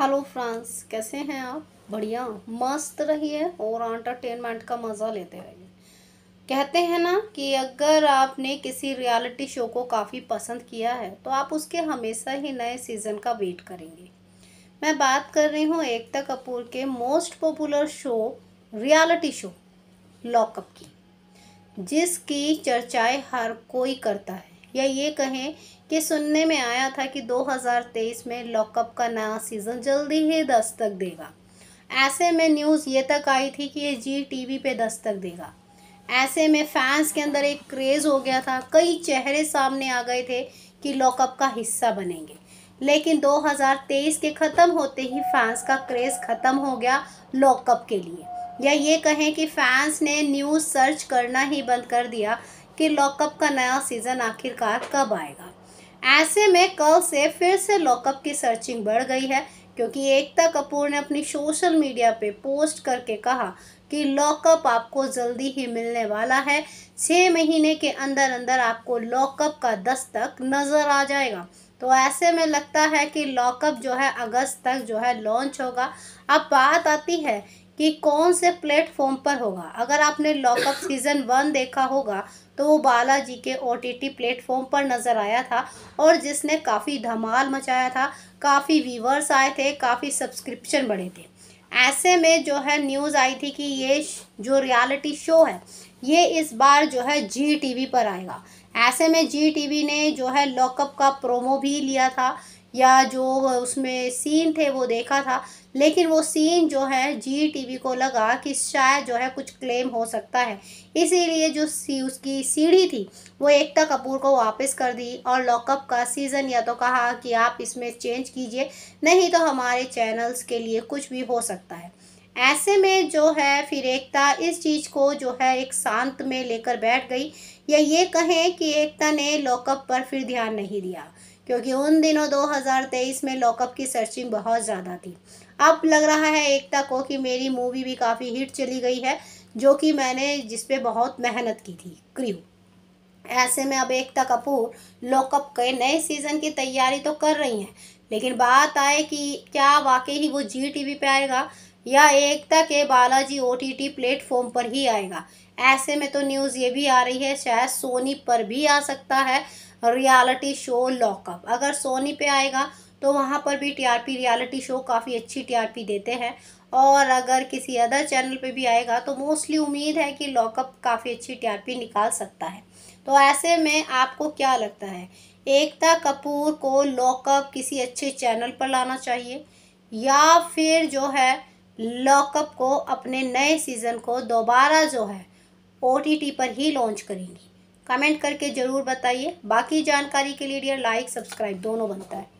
hello France कैसे हैं आप बढ़िया मस्त रहिए और एंटरटेनमेंट का मज़ा लेते रहिए कहते हैं ना कि अगर आपने किसी रियलिटी शो को काफ़ी पसंद किया है तो आप उसके हमेशा ही नए सीज़न का वेट करेंगे मैं बात कर रही हूँ एकता कपूर के most popular show reality show lockup की जिसकी चर्चाएं हर कोई करता है या ये कहें कि सुनने में आया था कि 2023 में लॉकअप का नया सीज़न जल्दी ही दस्तक देगा ऐसे में न्यूज़ ये तक आई थी कि ये जी टीवी पे दस्तक देगा ऐसे में फैंस के अंदर एक क्रेज़ हो गया था कई चेहरे सामने आ गए थे कि लॉकअप का हिस्सा बनेंगे लेकिन 2023 के ख़त्म होते ही फैंस का क्रेज़ ख़त्म हो गया लॉकअप के लिए या ये कहें कि फैंस ने न्यूज़ सर्च करना ही बंद कर दिया कि लॉकअप का नया सीज़न आखिरकार कब आएगा ऐसे में कल से फिर से लॉकअप की सर्चिंग बढ़ गई है क्योंकि एकता कपूर ने अपनी सोशल मीडिया पे पोस्ट करके कहा कि लॉकअप आपको जल्दी ही मिलने वाला है छः महीने के अंदर अंदर आपको लॉकअप का दस्तक नज़र आ जाएगा तो ऐसे में लगता है कि लॉकअप जो है अगस्त तक जो है लॉन्च होगा अब बात आती है कि कौन से प्लेटफॉर्म पर होगा अगर आपने लॉकअप सीज़न वन देखा होगा तो वो बालाजी के टी प्लेटफॉर्म पर नज़र आया था और जिसने काफ़ी धमाल मचाया था काफ़ी व्यूवर्स आए थे काफ़ी सब्सक्रिप्शन बढ़े थे ऐसे में जो है न्यूज़ आई थी कि ये जो रियलिटी शो है ये इस बार जो है जी वी पर आएगा ऐसे में जी वी ने जो है लॉकअप का प्रोमो भी लिया था या जो उसमें सीन थे वो देखा था लेकिन वो सीन जो है जी टीवी को लगा कि शायद जो है कुछ क्लेम हो सकता है इसीलिए जो सी उसकी सीढ़ी थी वो एकता कपूर को वापस कर दी और लॉकअप का सीज़न या तो कहा कि आप इसमें चेंज कीजिए नहीं तो हमारे चैनल्स के लिए कुछ भी हो सकता है ऐसे में जो है फिर एकता इस चीज़ को जो है एक शांत में लेकर बैठ गई या ये कहें कि एकता ने लॉकअप पर फिर ध्यान नहीं दिया क्योंकि उन दिनों 2023 में लॉकअप की सर्चिंग बहुत ज़्यादा थी अब लग रहा है एकता को कि मेरी मूवी भी काफ़ी हिट चली गई है जो कि मैंने जिस पे बहुत मेहनत की थी क्रू ऐसे में अब एकता कपूर लॉकअप के नए सीज़न की तैयारी तो कर रही हैं लेकिन बात आए कि क्या वाकई ही वो जी वी पे आएगा या एकता के Balaji O T T platform पर ही आएगा ऐसे में तो न्यूज़ ये भी आ रही है शायद सोनी पर भी आ सकता है रियलिटी शो लॉकअप अगर सोनी पे आएगा तो वहाँ पर भी टीआरपी रियलिटी शो काफ़ी अच्छी टीआरपी देते हैं और अगर किसी अदर चैनल पे भी आएगा तो मोस्टली उम्मीद है कि लॉकअप काफ़ी अच्छी टीआरपी निकाल सकता है तो ऐसे में आपको क्या लगता है एकता कपूर को लॉकअप किसी अच्छे चैनल पर लाना चाहिए या फिर जो है लॉकअप को अपने नए सीज़न को दोबारा जो है ओ पर ही लॉन्च करेंगी कमेंट करके ज़रूर बताइए बाकी जानकारी के लिए डियर लाइक सब्सक्राइब दोनों बनता है